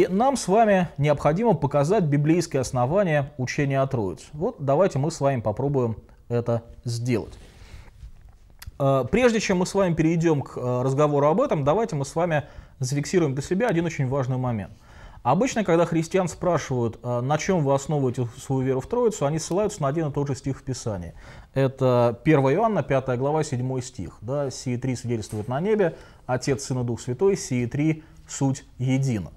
И нам с вами необходимо показать библейское основание учения о Троице. Вот давайте мы с вами попробуем это сделать. Э, прежде чем мы с вами перейдем к э, разговору об этом, давайте мы с вами зафиксируем для себя один очень важный момент. Обычно, когда христиан спрашивают, э, на чем вы основываете свою веру в Троицу, они ссылаются на один и тот же стих в Писании. Это 1 Иоанна, 5 глава, 7 стих. Да, «Сие три свидетельствуют на небе, Отец, Сын и Дух Святой, сие три суть едина».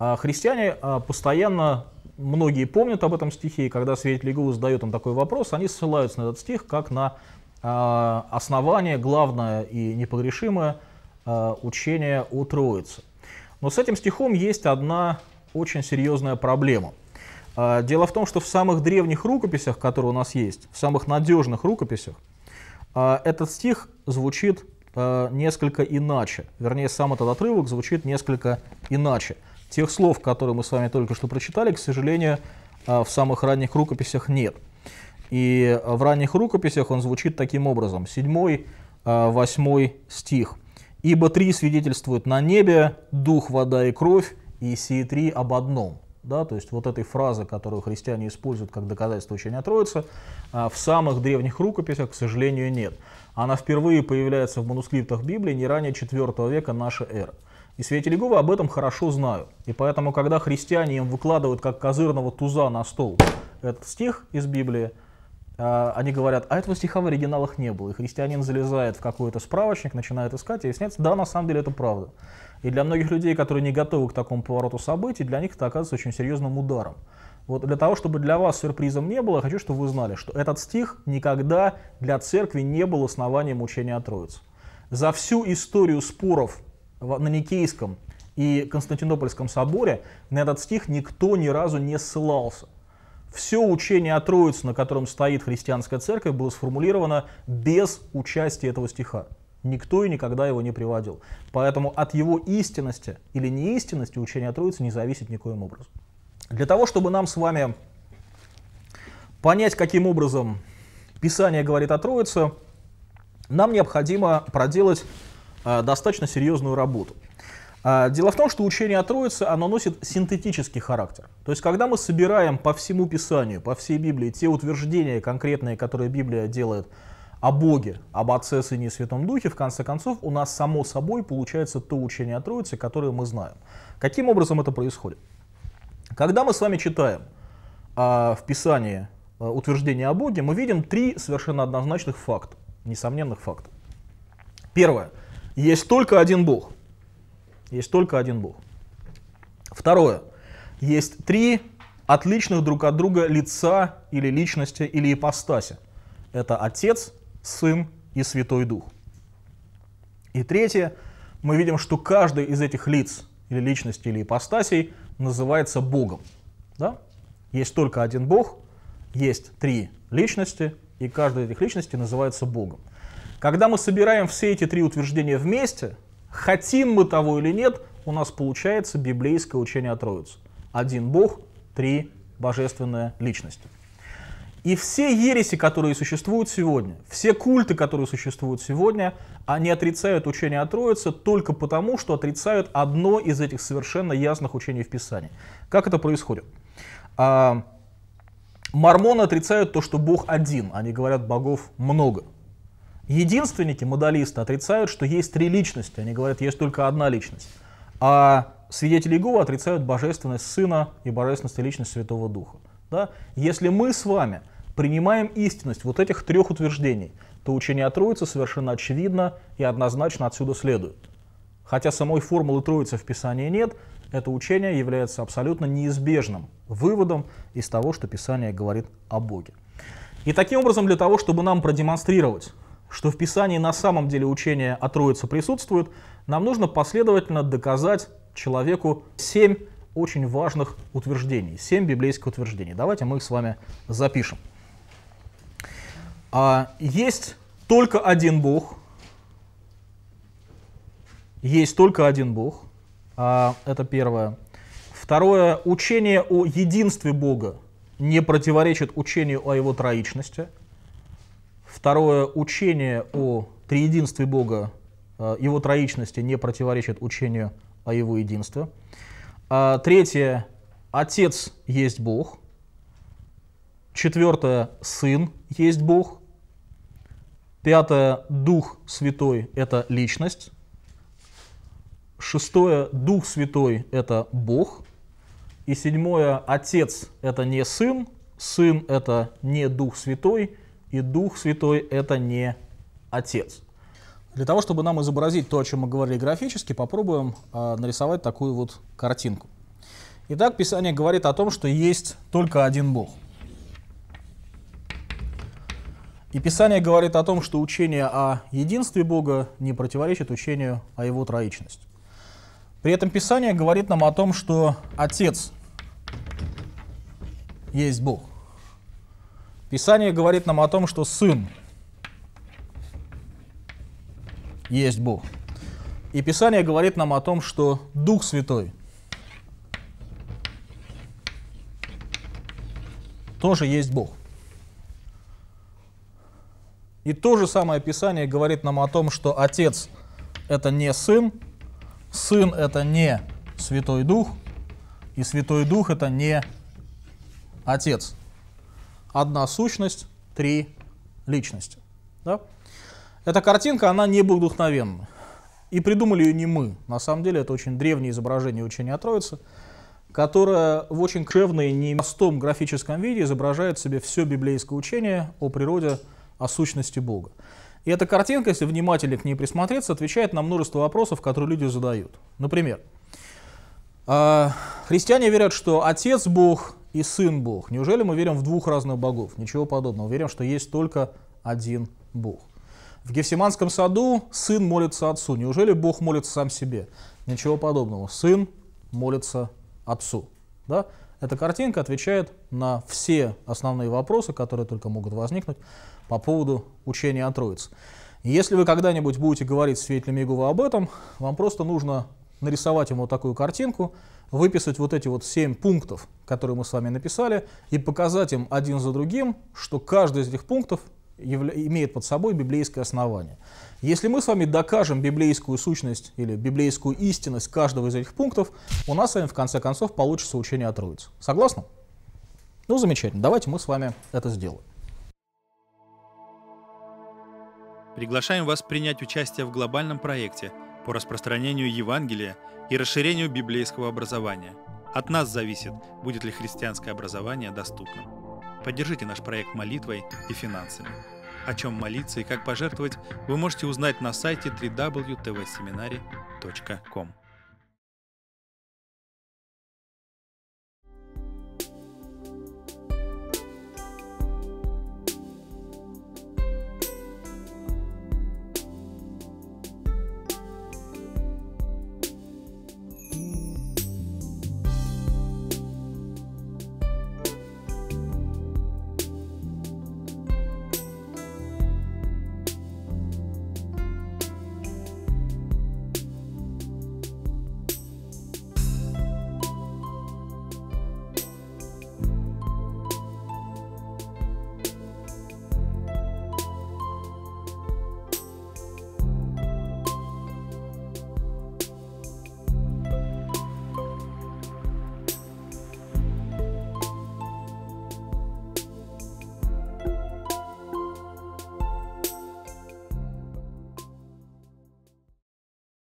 А христиане а, постоянно, многие помнят об этом стихе, и когда свидетель Иеговы задает им такой вопрос, они ссылаются на этот стих как на а, основание, главное и непогрешимое учение о Троице. Но с этим стихом есть одна очень серьезная проблема. Дело в том, что в самых древних рукописях, которые у нас есть, в самых надежных рукописях, этот стих звучит несколько иначе. Вернее, сам этот отрывок звучит несколько иначе. Тех слов, которые мы с вами только что прочитали, к сожалению, а, в самых ранних рукописях нет. И а, в ранних рукописях он звучит таким образом. 7, 8 а, стих. «Ибо три свидетельствуют на небе, дух, вода и кровь, и сии три об одном». Да, то есть вот этой фразы, которую христиане используют как доказательство учения Троицы, в самых древних рукописях, к сожалению, нет. Она впервые появляется в манускриптах Библии не ранее 4 века нашей эры. И святилиговы об этом хорошо знают. И поэтому, когда христиане им выкладывают как козырного туза на стол этот стих из Библии, а, они говорят, а этого стиха в оригиналах не было. И христианин залезает в какой-то справочник, начинает искать, и выясняется, да, на самом деле это правда. И для многих людей, которые не готовы к такому повороту событий, для них это оказывается очень серьезным ударом. Вот для того, чтобы для вас сюрпризом не было, я хочу, чтобы вы знали, что этот стих никогда для церкви не был основанием учения о Троице. За всю историю споров на Никейском и Константинопольском соборе на этот стих никто ни разу не ссылался. Все учение о Троице, на котором стоит христианская церковь, было сформулировано без участия этого стиха. Никто и никогда его не приводил. Поэтому от его истинности или неистинности учение о Троице не зависит никоим образом. Для того, чтобы нам с вами понять, каким образом Писание говорит о Троице, нам необходимо проделать а, достаточно серьезную работу. А, дело в том, что учение о Троице, оно носит синтетический характер. То есть, когда мы собираем по всему Писанию, по всей Библии, те утверждения конкретные, которые Библия делает о Боге, об Отце, Сыне и Святом Духе, в конце концов, у нас само собой получается то учение о Троице, которое мы знаем. Каким образом это происходит? Когда мы с вами читаем а, в Писании а, утверждение о Боге, мы видим три совершенно однозначных факта, несомненных факта. Первое – есть только один Бог. Есть только один Бог. Второе. Есть три отличных друг от друга лица или личности или ипостаси. Это Отец, Сын и Святой Дух. И третье. Мы видим, что каждый из этих лиц или личностей или ипостасей называется Богом. Да? Есть только один Бог, есть три личности, и каждая из этих личностей называется Богом. Когда мы собираем все эти три утверждения вместе, хотим мы того или нет, у нас получается библейское учение о Троице. Один Бог, три божественные личности. И все ереси, которые существуют сегодня, все культы, которые существуют сегодня, они отрицают учение о Троице только потому, что отрицают одно из этих совершенно ясных учений в Писании. Как это происходит? А, мормоны отрицают то, что Бог один, они говорят, богов много – Единственники, модалисты, отрицают, что есть три личности. Они говорят, есть только одна личность. А свидетели Иеговы отрицают божественность Сына и божественность и личность Святого Духа. Да? Если мы с вами принимаем истинность вот этих трех утверждений, то учение о Троице совершенно очевидно и однозначно отсюда следует. Хотя самой формулы Троицы в Писании нет, это учение является абсолютно неизбежным выводом из того, что Писание говорит о Боге. И таким образом, для того, чтобы нам продемонстрировать что в Писании на самом деле учение о Троице присутствует, нам нужно последовательно доказать человеку семь очень важных утверждений, семь библейских утверждений. Давайте мы их с вами запишем. А, есть только один Бог. Есть только один Бог. А, это первое. Второе. Учение о единстве Бога не противоречит учению о его троичности. Второе, учение о триединстве Бога, э, его троичности не противоречит учению о его единстве. А третье, Отец есть Бог. Четвертое, Сын есть Бог. Пятое, Дух Святой – это Личность. Шестое, Дух Святой – это Бог. И седьмое, Отец – это не Сын, Сын – это не Дух Святой – и Дух Святой — это не Отец. Для того, чтобы нам изобразить то, о чем мы говорили графически, попробуем э, нарисовать такую вот картинку. Итак, Писание говорит о том, что есть только один Бог. И Писание говорит о том, что учение о единстве Бога не противоречит учению о его троичности. При этом Писание говорит нам о том, что Отец есть Бог — Писание говорит нам о том, что Сын есть Бог. И Писание говорит нам о том, что Дух Святой тоже есть Бог. И то же самое Писание говорит нам о том, что Отец – это не Сын, Сын – это не Святой Дух, и Святой Дух – это не Отец одна сущность, три личности. Да? Эта картинка, она не вдохновенна. И придумали ее не мы. На самом деле это очень древнее изображение учения о Троице, которое в очень кревной, непростом графическом виде изображает в себе все библейское учение о природе, о сущности Бога. И эта картинка, если внимательно к ней присмотреться, отвечает на множество вопросов, которые люди задают. Например, а, христиане верят, что Отец Бог, и Сын Бог. Неужели мы верим в двух разных богов? Ничего подобного. Верим, что есть только один Бог. В Гефсиманском саду сын молится отцу. Неужели Бог молится сам себе? Ничего подобного. Сын молится отцу. Да? Эта картинка отвечает на все основные вопросы, которые только могут возникнуть по поводу учения о Троице. Если вы когда-нибудь будете говорить с свидетелями Иеговы об этом, вам просто нужно нарисовать ему вот такую картинку, выписать вот эти вот семь пунктов, которые мы с вами написали, и показать им один за другим, что каждый из этих пунктов имеет под собой библейское основание. Если мы с вами докажем библейскую сущность или библейскую истинность каждого из этих пунктов, у нас с вами в конце концов получится учение о Троице. Согласны? Ну, замечательно. Давайте мы с вами это сделаем. Приглашаем вас принять участие в глобальном проекте – по распространению Евангелия и расширению библейского образования. От нас зависит, будет ли христианское образование доступным. Поддержите наш проект молитвой и финансами. О чем молиться и как пожертвовать, вы можете узнать на сайте www.tvseminary.com.